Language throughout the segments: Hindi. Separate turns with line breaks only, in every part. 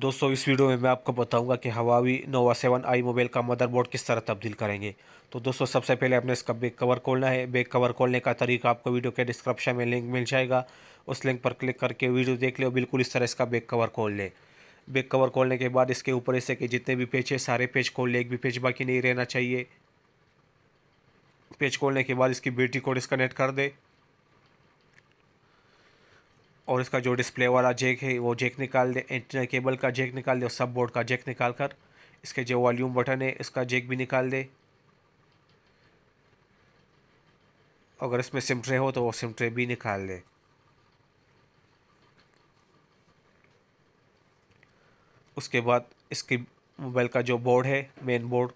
दोस्तों इस वीडियो में मैं आपको बताऊंगा कि Huawei Nova seven I mobile का मदरबोर्ड किस तरह तब्दील करेंगे तो दोस्तों सबसे पहले आपने इसका बैक कवर खोलना है बैक कवर खोलने का तरीका आपको वीडियो के डिस्क्रिप्शन में लिंक मिल जाएगा उस लिंक पर क्लिक करके वीडियो देख ले बिल्कुल इस तरह इसका बैक कवर खोल लें बैक कवर खोलने के बाद इसके ऊपर ऐसे कि जितने भी पेज है सारे पेज खोल लें एक भी पेज बाकी नहीं रहना चाहिए पेज खोलने के बाद इसकी बेटी को डिस्कनेक्ट कर दे और इसका जो डिस्प्ले वाला जेक है वो जेक निकाल दें इंटरनल केबल का जेक निकाल दे और सब बोर्ड का जेक निकाल कर इसके जो वॉल्यूम बटन है इसका जेक भी निकाल दें अगर इसमें सिम ट्रे हो तो वो सिम ट्रे भी निकाल दें उसके बाद इसके मोबाइल का जो बोर्ड है मेन बोर्ड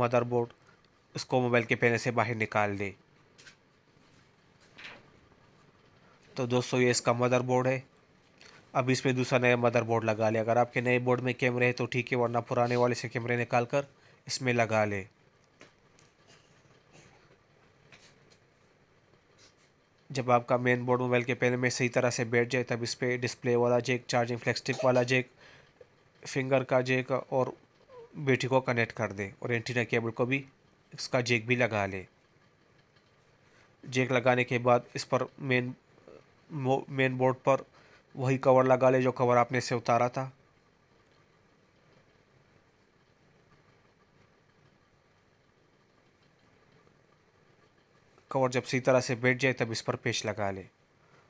मदर बोर्ड उसको मोबाइल के पहले से बाहर निकाल दें तो दोस्तों ये इसका मदरबोर्ड है अब इसमें दूसरा नया मदरबोर्ड लगा ले अगर आपके नए बोर्ड में कैमरे हैं तो ठीक है वरना पुराने वाले से कैमरे निकाल कर इसमें लगा ले जब आपका मेन बोर्ड मोबाइल के पैनल में सही तरह से बैठ जाए तब इस पर डिस्प्ले वाला जैक चार्जिंग फ्लैक्सटिक वाला जैक फिंगर का जैक और बेटी को कनेक्ट कर दे और एंटीना केबल को भी इसका जैक भी लगा ले जैक लगाने के बाद इस पर मेन मेन बोर्ड पर वही कवर लगा ले जो कवर आपने से उतारा था कवर जब सही तरह से बैठ जाए तब इस पर पेच लगा ले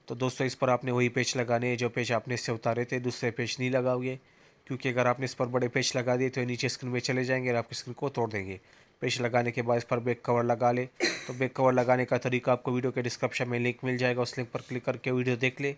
तो दोस्तों इस पर आपने वही पेच लगाने जो पेच आपने से उतारे थे दूसरे पेच नहीं लगाओगे क्योंकि अगर आपने इस पर बड़े पेच लगा दिए तो ये नीचे स्क्रीन में चले जाएंगे और आपकी स्क्रीन को तोड़ देंगे पेश लगाने के बाद इस पर बैक कवर लगा ले तो बैक कवर लगाने का तरीका आपको वीडियो के डिस्क्रिप्शन में लिंक मिल जाएगा उस लिंक पर क्लिक करके वीडियो देख ले